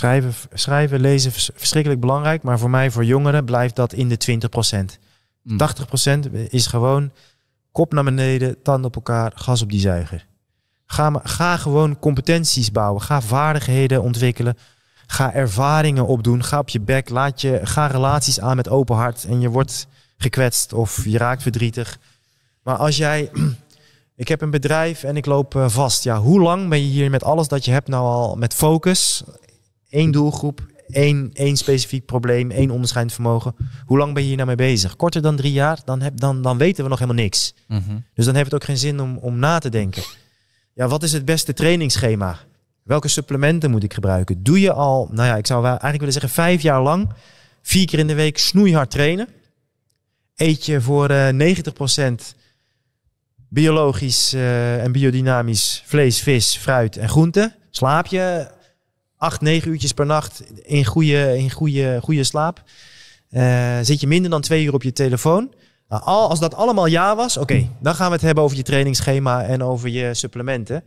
Schrijven, schrijven, lezen is verschrikkelijk belangrijk, maar voor mij, voor jongeren, blijft dat in de 20%. 80% hmm. is gewoon kop naar beneden, tanden op elkaar, gas op die zuiger. Ga, ga gewoon competenties bouwen, ga vaardigheden ontwikkelen, ga ervaringen opdoen, ga op je bek, laat je, ga relaties aan met open hart en je wordt gekwetst of je raakt verdrietig. Maar als jij ik heb een bedrijf en ik loop eh, vast. Ja, hoe lang ben je hier met alles dat je hebt nou al met focus één doelgroep, één, één specifiek probleem, één onderscheidend vermogen. Hoe lang ben je hier nou mee bezig? Korter dan drie jaar, dan, heb, dan, dan weten we nog helemaal niks. Mhm. Dus dan heeft het ook geen zin om, om na te denken. Ja, wat is het beste trainingsschema? Welke supplementen moet ik gebruiken? Doe je al, nou ja, ik zou eigenlijk willen zeggen vijf jaar lang, vier keer in de week snoeihard trainen? Eet je voor uh, eh, 90% biologisch eh, en biodynamisch vlees, vis, fruit en groenten? Slaap je acht, negen uurtjes per nacht in goede, in goede, goede slaap. Eh, zit je minder dan twee uur op je telefoon. Nou, al, als dat allemaal ja was, oké, dan gaan we het hebben over je trainingsschema en over je supplementen.